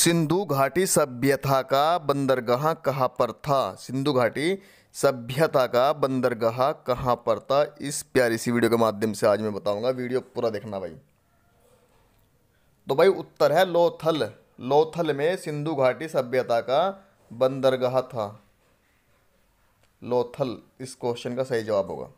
सिंधु घाटी सभ्यता का बंदरगाह कहाँ पर था सिंधु घाटी सभ्यता का बंदरगाह कहाँ पर था इस प्यारी सी वीडियो के माध्यम से आज मैं बताऊंगा वीडियो पूरा देखना भाई तो भाई उत्तर है लोथल लोथल में सिंधु घाटी सभ्यता का बंदरगाह था लोथल इस क्वेश्चन का सही जवाब होगा